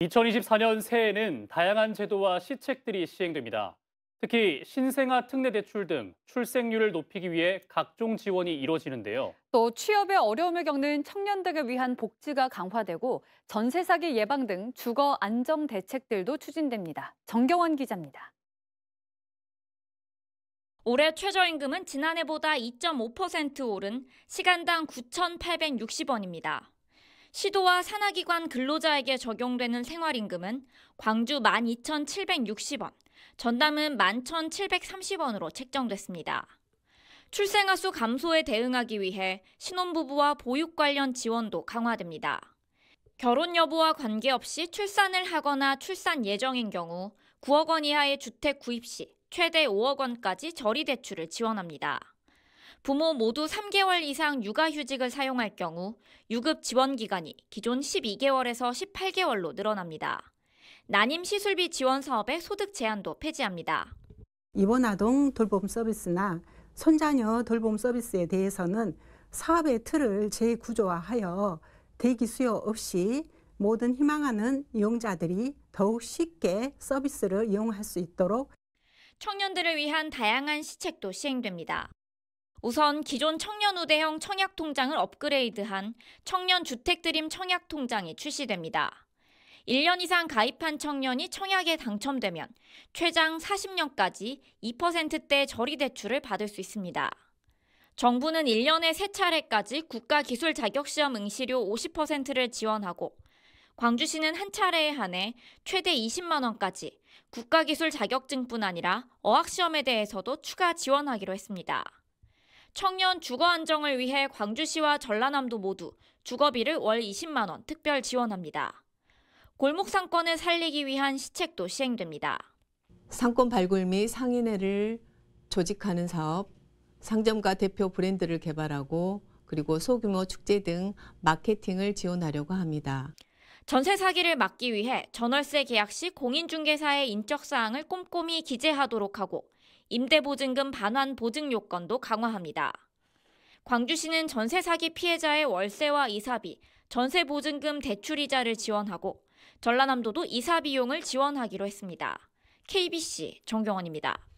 2024년 새해에는 다양한 제도와 시책들이 시행됩니다. 특히 신생아 특례 대출 등 출생률을 높이기 위해 각종 지원이 이뤄지는데요. 또 취업에 어려움을 겪는 청년들을 위한 복지가 강화되고 전세 사기 예방 등 주거 안정 대책들도 추진됩니다. 정경원 기자입니다. 올해 최저임금은 지난해보다 2.5% 오른 시간당 9,860원입니다. 시도와 산하기관 근로자에게 적용되는 생활임금은 광주 12,760원, 전남은 11,730원으로 책정됐습니다. 출생아 수 감소에 대응하기 위해 신혼부부와 보육 관련 지원도 강화됩니다. 결혼 여부와 관계없이 출산을 하거나 출산 예정인 경우 9억 원 이하의 주택 구입 시 최대 5억 원까지 저리 대출을 지원합니다. 부모 모두 3개월 이상 육아휴직을 사용할 경우 유급 지원 기간이 기존 12개월에서 18개월로 늘어납니다. 난임 시술비 지원 사업의 소득 제한도 폐지합니다. 이번 아동 돌봄 서비스나 손자녀 돌봄 서비스에 대해서는 사업의 틀을 재구조화하여 대기 수요 없이 모든 희망하는 이용자들이 더욱 쉽게 서비스를 이용할 수 있도록 청년들을 위한 다양한 시책도 시행됩니다. 우선 기존 청년우대형 청약통장을 업그레이드한 청년주택드림 청약통장이 출시됩니다. 1년 이상 가입한 청년이 청약에 당첨되면 최장 40년까지 2%대 저리 대출을 받을 수 있습니다. 정부는 1년에 3차례까지 국가기술 자격시험 응시료 50%를 지원하고 광주시는 한 차례에 한해 최대 20만 원까지 국가기술 자격증뿐 아니라 어학시험에 대해서도 추가 지원하기로 했습니다. 청년 주거 안정을 위해 광주시와 전라남도 모두 주거비를 월 20만 원 특별 지원합니다. 골목 상권을 살리기 위한 시책도 시행됩니다. 상권 발굴 및 상인회를 조직하는 사업, 상점과 대표 브랜드를 개발하고 그리고 소규모 축제 등 마케팅을 지원하려고 합니다. 전세 사기를 막기 위해 전월세 계약 시 공인중개사의 인적사항을 꼼꼼히 기재하도록 하고 임대보증금 반환 보증 요건도 강화합니다. 광주시는 전세 사기 피해자의 월세와 이사비, 전세 보증금 대출 이자를 지원하고 전라남도도 이사 비용을 지원하기로 했습니다. KBC 정경원입니다.